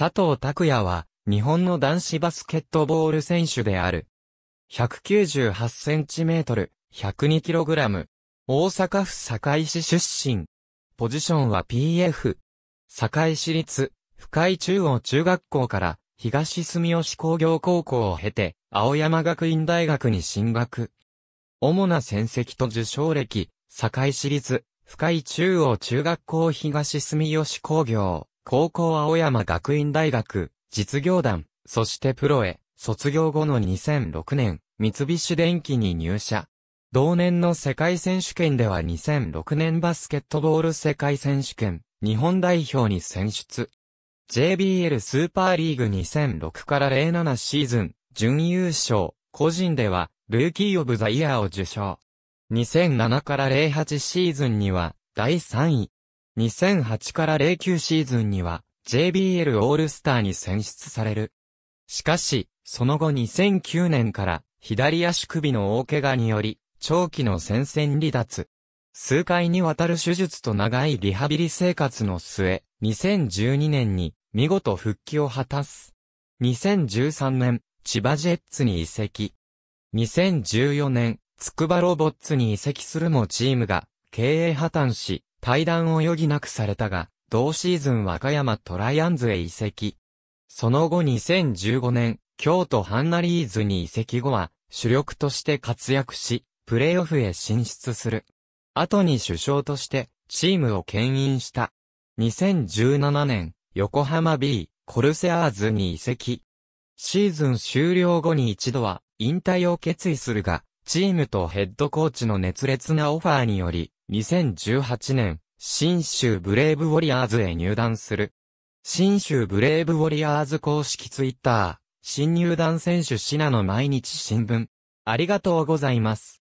佐藤拓也は、日本の男子バスケットボール選手である。198センチメートル、102キログラム。大阪府堺市出身。ポジションは PF。堺市立、深井中央中学校から、東住吉工業高校を経て、青山学院大学に進学。主な戦績と受賞歴、堺市立、深井中央中学校東住吉工業。高校青山学院大学、実業団、そしてプロへ、卒業後の2006年、三菱電機に入社。同年の世界選手権では2006年バスケットボール世界選手権、日本代表に選出。JBL スーパーリーグ2006から07シーズン、準優勝、個人では、ルーキーオブザイヤーを受賞。2007から08シーズンには、第3位、2008から09シーズンには JBL オールスターに選出される。しかし、その後2009年から左足首の大怪我により長期の戦線離脱。数回にわたる手術と長いリハビリ生活の末、2012年に見事復帰を果たす。2013年、千葉ジェッツに移籍。2014年、つくばロボッツに移籍するもチームが経営破綻し、対談を余儀なくされたが、同シーズン和歌山トライアンズへ移籍。その後2015年、京都ハンナリーズに移籍後は、主力として活躍し、プレーオフへ進出する。後に首相として、チームを牽引した。2017年、横浜 B、コルセアーズに移籍。シーズン終了後に一度は、引退を決意するが、チームとヘッドコーチの熱烈なオファーにより、2018年、新州ブレイブウォリアーズへ入団する。新州ブレイブウォリアーズ公式ツイッター、新入団選手シナの毎日新聞。ありがとうございます。